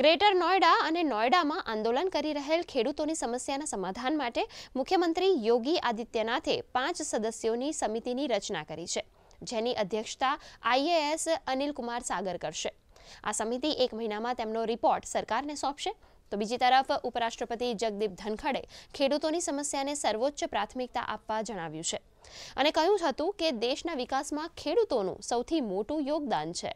greater Noida અને નોયડામાં આંદોલન કરી રહેલ ખેડૂતોની સમસ્યાના સમાધાન માટે મુખ્યમંત્રી યોગી આદિત્યનાથે પાંચ સદસ્યોની સમિતિની રચના કરી છે જેની અધ્યક્ષતા આઈએએસ અનિલ કુમાર સાગર કરશે આ સમિતિ એક મહિનામાં તેમનો રિપોર્ટ સરકારને સોંપશે તો બીજી તરફ ઉપરાષ્ટ્રપતિ જગદીપ ધનખડે ખેડૂતોની સમસ્યાને સર્વોચ્ચ પ્રાથમિકતા આપવા જણાવ્યું છે અને કહ્યું હતું કે દેશના વિકાસમાં ખેડૂતોનું સૌથી મોટું યોગદાન છે